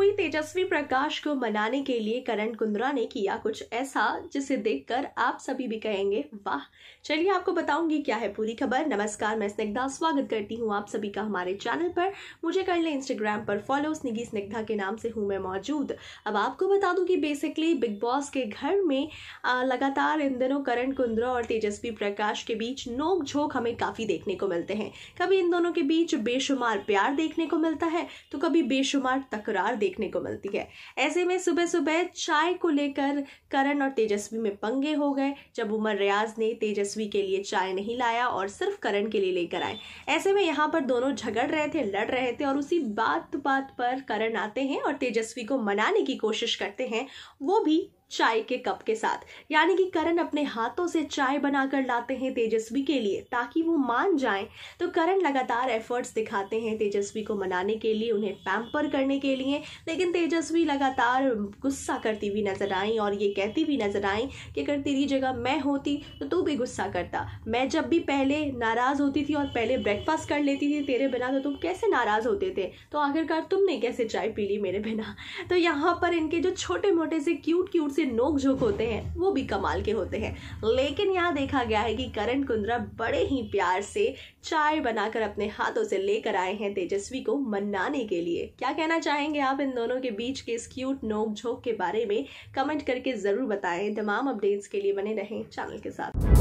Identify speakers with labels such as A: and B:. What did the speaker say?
A: हुई तेजस्वी प्रकाश को मनाने के लिए करण कुंद्रा ने किया कुछ ऐसा जिसे देखकर आप सभी भी कहेंगे वाह चलिए आपको बताऊंगी क्या है पूरी खबर नमस्कार मैं स्निग्धा स्वागत करती हूँ आप सभी का हमारे चैनल पर मुझे कर ले इंस्टाग्राम पर फॉलो स्निगी स्निग्धा के नाम से हूँ मैं मौजूद अब आपको बता दूँ कि बेसिकली बिग बॉस के घर में लगातार इन दिनों करण कुंद्रा और तेजस्वी प्रकाश के बीच नोकझोंक हमें काफ़ी देखने को मिलते हैं कभी इन दोनों के बीच बेशुमार प्यार देखने को मिलता है तो कभी बेशुमार तकरार देखने को मिलती है ऐसे में सुबह सुबह चाय को लेकर करण और तेजस्वी में पंगे हो गए जब उमर रियाज ने तेजस्वी के लिए चाय नहीं लाया और सिर्फ करण के लिए लेकर आए ऐसे में यहाँ पर दोनों झगड़ रहे थे लड़ रहे थे और उसी बात बात पर करण आते हैं और तेजस्वी को मनाने की कोशिश करते हैं वो भी चाय के कप के साथ यानी कि करण अपने हाथों से चाय बनाकर लाते हैं तेजस्वी के लिए ताकि वो मान जाएं तो करण लगातार एफर्ट्स दिखाते हैं तेजस्वी को मनाने के लिए उन्हें पैम्पर करने के लिए लेकिन तेजस्वी लगातार गुस्सा करती हुई नजर आई और ये कहती हुई नजर आई कि अगर तेरी जगह मैं होती तो तू भी गुस्सा करता मैं जब भी पहले नाराज़ होती थी और पहले ब्रेकफास्ट कर लेती थी तेरे बिना तो तुम कैसे नाराज़ होते थे तो आखिरकार तुमने कैसे चाय पी ली मेरे बिना तो यहाँ पर इनके जो छोटे मोटे से क्यूट क्यूट से नोकझोंक होते हैं वो भी कमाल के होते हैं लेकिन यहाँ देखा गया है कि करण कुंद्रा बड़े ही प्यार से चाय बनाकर अपने हाथों से लेकर आए हैं तेजस्वी को मनाने के लिए क्या कहना चाहेंगे आप इन दोनों के बीच के इस क्यूट नोकझोंक के बारे में कमेंट करके जरूर बताएं तमाम अपडेट्स के लिए बने रहें चैनल के साथ